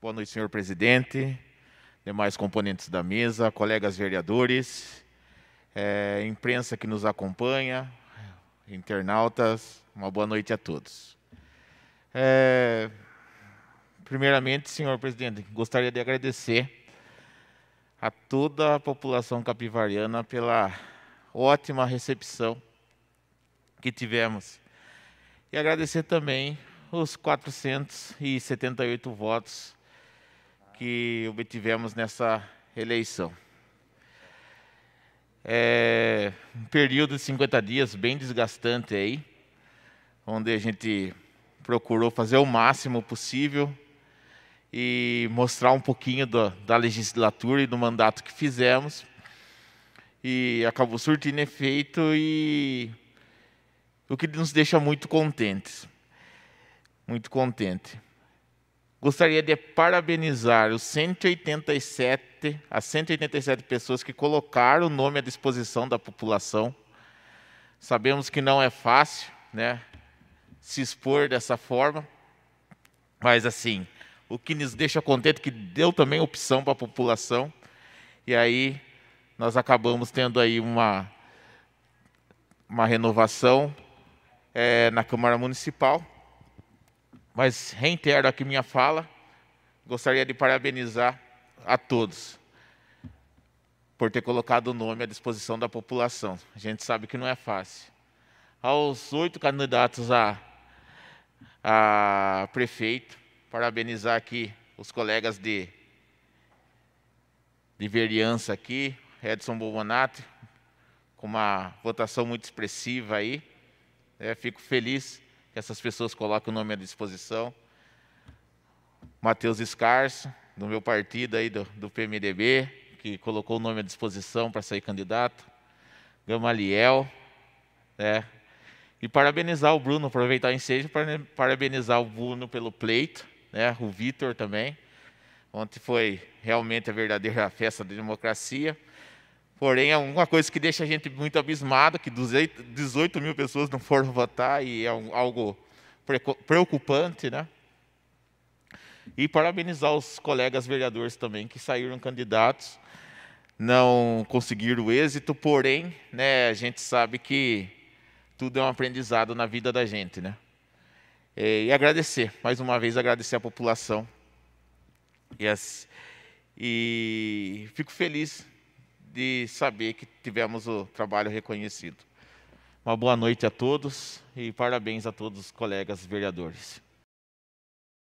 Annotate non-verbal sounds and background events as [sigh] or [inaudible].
Boa noite, senhor presidente, demais componentes da mesa, colegas vereadores, é, imprensa que nos acompanha, internautas, uma boa noite a todos. É, primeiramente, senhor presidente, gostaria de agradecer a toda a população capivariana pela ótima recepção que tivemos. E agradecer também os 478 votos que obtivemos nessa eleição. É um período de 50 dias bem desgastante aí, onde a gente procurou fazer o máximo possível e mostrar um pouquinho do, da legislatura e do mandato que fizemos. E acabou surtindo efeito e o que nos deixa muito contentes. Muito contente. Gostaria de parabenizar os 187, as 187 pessoas que colocaram o nome à disposição da população. Sabemos que não é fácil, né, se expor dessa forma, mas assim, o que nos deixa contente é que deu também opção para a população. E aí nós acabamos tendo aí uma uma renovação é, na Câmara Municipal. Mas reitero aqui minha fala, gostaria de parabenizar a todos por ter colocado o nome à disposição da população. A gente sabe que não é fácil. Aos oito candidatos a, a prefeito, parabenizar aqui os colegas de, de vereança aqui, Edson Bobonato, com uma votação muito expressiva aí. É, fico feliz que essas pessoas colocam o nome à disposição. Matheus Escarço, do meu partido aí, do, do PMDB, que colocou o nome à disposição para sair candidato. Gamaliel, né? E parabenizar o Bruno, aproveitar o ensejo para parabenizar o Bruno pelo pleito, né? O Vitor também. Ontem foi realmente a verdadeira [laughs] festa da democracia. Porém, é uma coisa que deixa a gente muito abismado, que 18 mil pessoas não foram votar e é algo preocupante, né? E parabenizar os colegas vereadores também que saíram candidatos, não conseguiram o êxito, porém, né, a gente sabe que tudo é um aprendizado na vida da gente, né? É, e agradecer, mais uma vez agradecer à população. Yes. E fico feliz de saber que tivemos o trabalho reconhecido. Uma boa noite a todos e parabéns a todos os colegas vereadores.